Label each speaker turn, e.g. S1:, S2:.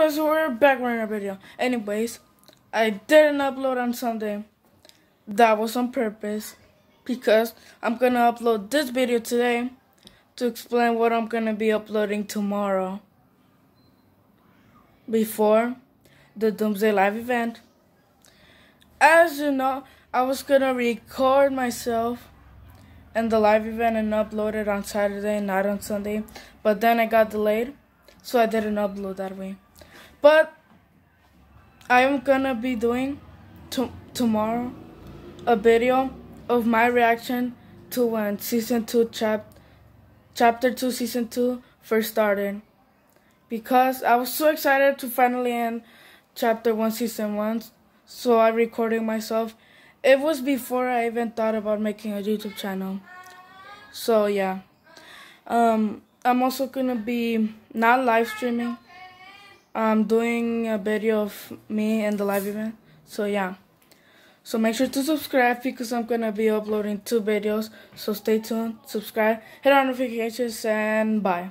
S1: Guys, we're back with another video. Anyways, I didn't upload on Sunday. That was on purpose. Because I'm going to upload this video today to explain what I'm going to be uploading tomorrow. Before the Doomsday Live event. As you know, I was going to record myself and the live event and upload it on Saturday, not on Sunday. But then I got delayed, so I didn't upload that way. But I am gonna be doing to tomorrow a video of my reaction to when season 2 chap chapter 2 season 2 first started because I was so excited to finally end chapter 1 season 1 so I recorded myself it was before I even thought about making a YouTube channel so yeah um I'm also gonna be not live streaming I'm doing a video of me and the live event. So yeah. So make sure to subscribe because I'm gonna be uploading two videos. So stay tuned, subscribe, hit on notifications and bye.